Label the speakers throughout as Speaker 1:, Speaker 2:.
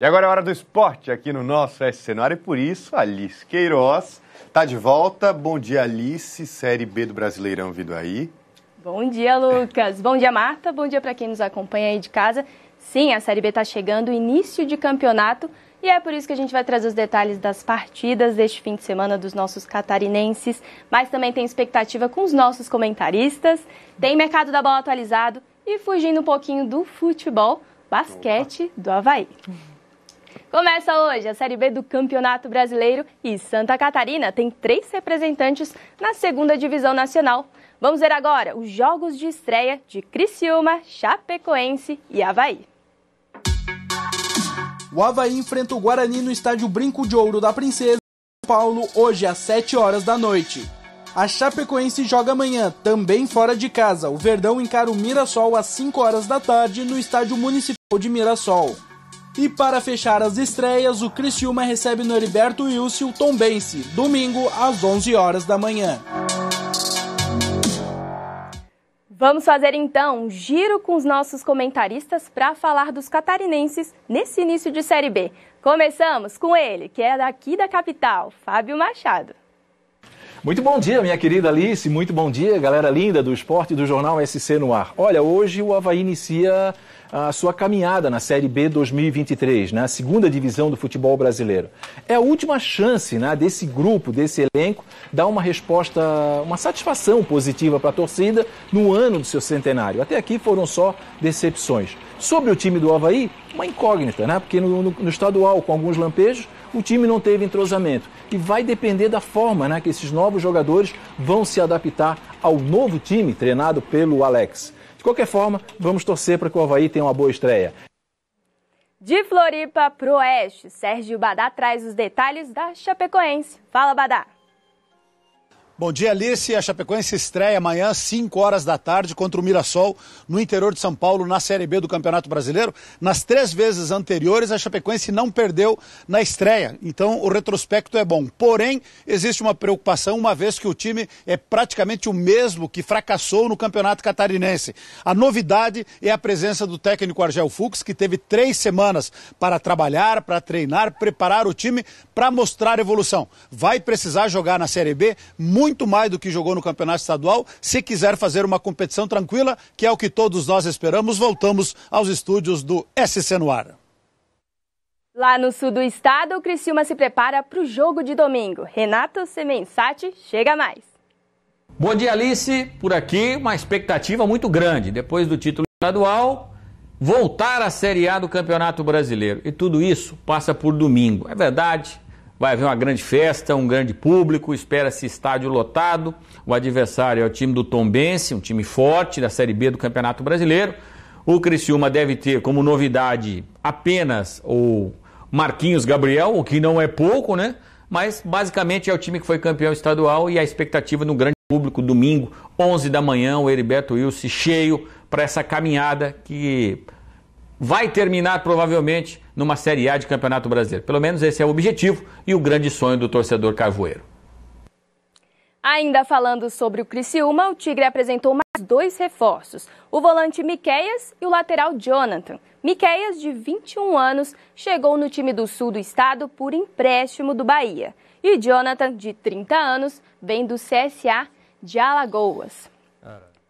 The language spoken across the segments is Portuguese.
Speaker 1: E agora é hora do esporte aqui no nosso S Cenário e por isso Alice Queiroz está de volta. Bom dia, Alice, Série B do Brasileirão vindo aí.
Speaker 2: Bom dia, Lucas. Bom dia, Marta. Bom dia para quem nos acompanha aí de casa. Sim, a Série B está chegando, início de campeonato, e é por isso que a gente vai trazer os detalhes das partidas deste fim de semana dos nossos catarinenses, mas também tem expectativa com os nossos comentaristas, tem mercado da bola atualizado e fugindo um pouquinho do futebol, basquete Opa. do Havaí. Começa hoje a Série B do Campeonato Brasileiro e Santa Catarina tem três representantes na segunda divisão nacional. Vamos ver agora os jogos de estreia de Criciúma, Chapecoense e Havaí.
Speaker 3: O Havaí enfrenta o Guarani no estádio Brinco de Ouro da Princesa, São Paulo, hoje às 7 horas da noite. A Chapecoense joga amanhã, também fora de casa. O Verdão encara o Mirassol às 5 horas da tarde no estádio Municipal de Mirassol. E para fechar as estreias, o Criciúma recebe no Heriberto Wilson o Tombense, domingo às 11 horas da manhã.
Speaker 2: Vamos fazer então um giro com os nossos comentaristas para falar dos catarinenses nesse início de Série B. Começamos com ele, que é daqui da capital, Fábio Machado.
Speaker 3: Muito bom dia, minha querida Alice. Muito bom dia, galera linda do esporte do Jornal SC no ar. Olha, hoje o Havaí inicia a sua caminhada na Série B 2023, na né? segunda divisão do futebol brasileiro. É a última chance né, desse grupo, desse elenco, dar uma resposta, uma satisfação positiva para a torcida no ano do seu centenário. Até aqui foram só decepções. Sobre o time do Havaí, uma incógnita, né? porque no, no, no estadual, com alguns lampejos, o time não teve entrosamento. E vai depender da forma né, que esses novos jogadores vão se adaptar ao novo time treinado pelo Alex. De qualquer forma, vamos torcer para que o Havaí tenha uma boa estreia.
Speaker 2: De Floripa para o Oeste, Sérgio Badá traz os detalhes da Chapecoense. Fala, Badá!
Speaker 1: Bom dia, Alice. A Chapecoense estreia amanhã, 5 horas da tarde, contra o Mirassol, no interior de São Paulo, na Série B do Campeonato Brasileiro. Nas três vezes anteriores, a Chapecoense não perdeu na estreia. Então, o retrospecto é bom. Porém, existe uma preocupação, uma vez que o time é praticamente o mesmo que fracassou no Campeonato Catarinense. A novidade é a presença do técnico Argel Fux, que teve três semanas para trabalhar, para treinar, preparar o time, para mostrar evolução. Vai precisar jogar na Série B muito muito mais do que jogou no campeonato estadual, se quiser fazer uma competição tranquila, que é o que todos nós esperamos. Voltamos aos estúdios do SC Noir.
Speaker 2: Lá no sul do estado, o Criciúma se prepara para o jogo de domingo. Renato Semensati chega mais.
Speaker 4: Bom dia, Alice. Por aqui, uma expectativa muito grande. Depois do título estadual, voltar à Série A do Campeonato Brasileiro. E tudo isso passa por domingo. É verdade, vai haver uma grande festa, um grande público, espera-se estádio lotado. O adversário é o time do Tombense, um time forte da Série B do Campeonato Brasileiro. O Criciúma deve ter como novidade apenas o Marquinhos Gabriel, o que não é pouco, né? Mas basicamente é o time que foi campeão estadual e a expectativa no grande público domingo, 11 da manhã, o Heriberto Wilson cheio para essa caminhada que vai terminar provavelmente numa Série A de Campeonato Brasileiro. Pelo menos esse é o objetivo e o grande sonho do torcedor carvoeiro.
Speaker 2: Ainda falando sobre o Criciúma, o Tigre apresentou mais dois reforços, o volante Miqueias e o lateral Jonathan. Miqueias, de 21 anos, chegou no time do sul do estado por empréstimo do Bahia. E Jonathan, de 30 anos, vem do CSA de Alagoas.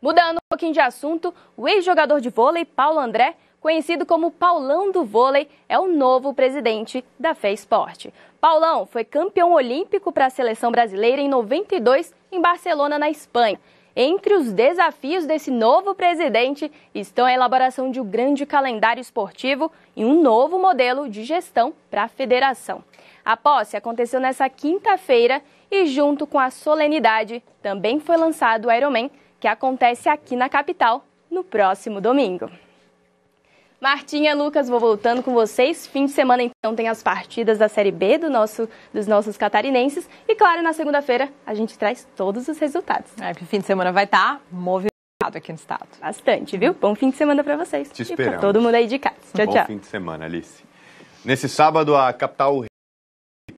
Speaker 2: Mudando um pouquinho de assunto, o ex-jogador de vôlei Paulo André conhecido como Paulão do Vôlei, é o novo presidente da Fé Esporte. Paulão foi campeão olímpico para a seleção brasileira em 92 em Barcelona, na Espanha. Entre os desafios desse novo presidente estão a elaboração de um grande calendário esportivo e um novo modelo de gestão para a federação. A posse aconteceu nesta quinta-feira e, junto com a solenidade, também foi lançado o Ironman, que acontece aqui na capital no próximo domingo. Martinha, Lucas, vou voltando com vocês. Fim de semana, então, tem as partidas da Série B do nosso, dos nossos catarinenses. E, claro, na segunda-feira a gente traz todos os resultados. É, que o fim de semana vai estar tá movimentado aqui no estado. Bastante, viu? Bom fim de semana para vocês. Te esperando. esperamos. E pra todo mundo aí de casa. Tchau, Bom tchau. Bom fim
Speaker 4: de semana, Alice. Nesse sábado, a capital